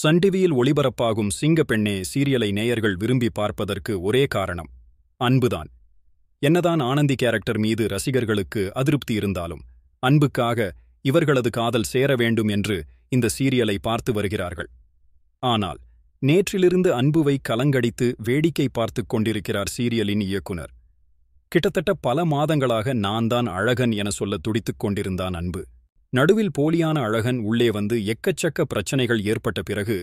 Sun டிவியில் ஒளிபரப்பாகும் சிங்க பெண்ணே சீரியலை நேயர்கள் விரும்பி பார்ப்பதற்கு ஒரே காரணம் அன்புதான் என்னதான் ஆனந்தி கேரக்டர் மீது ரசிகர்களுக்கு அதிருப்தி இருந்தாலும் அன்புக்காக இவர்களது காதல் சேர வேண்டும் என்று இந்த சீரியலை பார்த்து வருகிறார்கள் ஆனால் நேற்றிலிருந்து அன்புவை கலங்கடித்து வேடிக்கை பார்த்துக் கொண்டிருக்கிறார் சீரியலின் இயக்குனர் கிட்டத்தட்ட பல மாதங்களாக நான் தான் அழகன் என சொல்ல துடித்துக் கொண்டிருந்தான் அன்பு நடுவில் போலியான அழகன் உள்ளே வந்து எக்கச்சக்க பிரச்சனைகள் ஏற்பட்ட பிறகு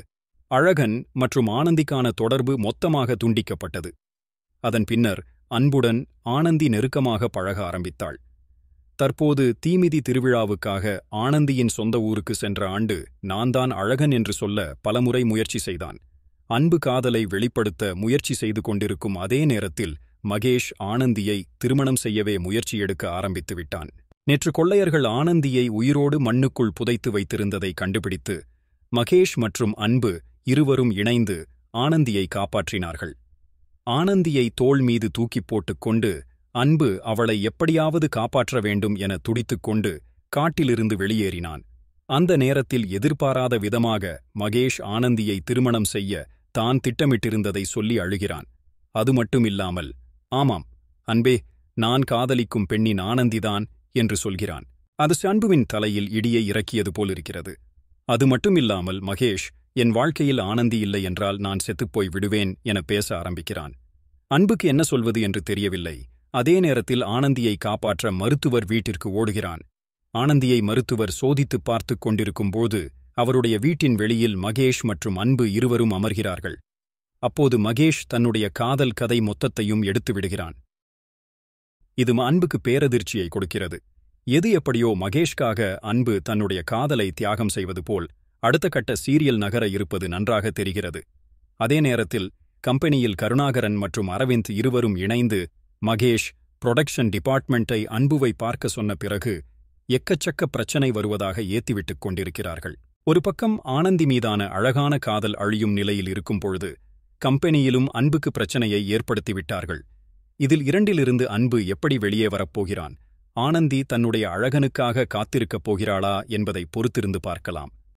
அழகன் மற்றும் ஆனந்திக்கான தொடர்பு மொத்தமாக துண்டிக்கப்பட்டது அதன் பின்னர் அன்புடன் ஆனந்தி நெருக்கமாக பழக ஆரம்பித்தாள் தற்போது தீமிதி திருவிழாவுக்காக ஆனந்தியின் சொந்த ஊருக்கு சென்ற ஆண்டு நான்தான் அழகன் என்று சொல்ல பலமுறை முயற்சி செய்தான் அன்பு காதலை வெளிப்படுத்த முயற்சி செய்து கொண்டிருக்கும் அதே நேரத்தில் மகேஷ் ஆனந்தியை திருமணம் செய்யவே முயற்சி எடுக்க ஆரம்பித்து விட்டான் நேற்று கொள்ளையர்கள் ஆனந்தியை உயிரோடு மண்ணுக்குள் புதைத்து வைத்திருந்ததை கண்டுபிடித்து மகேஷ் மற்றும் அன்பு இருவரும் இணைந்து ஆனந்தியை காப்பாற்றினார்கள் ஆனந்தியை தோள் மீது தூக்கிப் போட்டுக் கொண்டு அன்பு அவளை எப்படியாவது காப்பாற்ற வேண்டும் என கொண்டு காட்டிலிருந்து வெளியேறினான் அந்த நேரத்தில் எதிர்பாராத விதமாக மகேஷ் ஆனந்தியை திருமணம் செய்ய தான் திட்டமிட்டிருந்ததை சொல்லி அழுகிறான் அது மட்டுமில்லாமல் ஆமாம் அன்பே நான் காதலிக்கும் பெண்ணின் ஆனந்திதான் என்று சொல்கிறான் அது சண்புவின் தலையில் இடியை இறக்கியது போலிருக்கிறது அது மட்டுமில்லாமல் மகேஷ் என் வாழ்க்கையில் ஆனந்தி இல்லை என்றால் நான் செத்துப்போய் விடுவேன் என பேச ஆரம்பிக்கிறான் அன்புக்கு என்ன சொல்வது என்று தெரியவில்லை அதே நேரத்தில் ஆனந்தியை காப்பாற்ற மருத்துவர் வீட்டிற்கு ஓடுகிறான் ஆனந்தியை மருத்துவர் சோதித்து பார்த்துக் கொண்டிருக்கும்போது அவருடைய வீட்டின் வெளியில் மகேஷ் மற்றும் அன்பு இருவரும் அமர்கிறார்கள் அப்போது மகேஷ் தன்னுடைய காதல் கதை மொத்தத்தையும் எடுத்து விடுகிறான் இது அன்புக்கு பேரதிர்ச்சியை கொடுக்கிறது எது எப்படியோ மகேஷ்காக அன்பு தன்னுடைய காதலை தியாகம் செய்வது போல் அடுத்த கட்ட சீரியல் நகர இருப்பது நன்றாக தெரிகிறது அதே நேரத்தில் கம்பெனியில் கருணாகரன் மற்றும் அரவிந்த் இருவரும் இணைந்து மகேஷ் புரொடக்ஷன் டிபார்ட்மெண்ட்டை அன்புவை பார்க்க சொன்ன பிறகு எக்கச்சக்க பிரச்சனை வருவதாக ஏத்திவிட்டுக் கொண்டிருக்கிறார்கள் ஒரு பக்கம் ஆனந்தி மீதான அழகான காதல் அழியும் நிலையில் இருக்கும் பொழுது கம்பெனியிலும் அன்புக்கு பிரச்சனையை ஏற்படுத்திவிட்டார்கள் இதில் இரண்டிலிருந்து அன்பு எப்படி வெளியே வரப்போகிறான் ஆனந்தி தன்னுடைய அழகனுக்காக காத்திருக்கப் போகிறாளா என்பதை பொறுத்திருந்து பார்க்கலாம்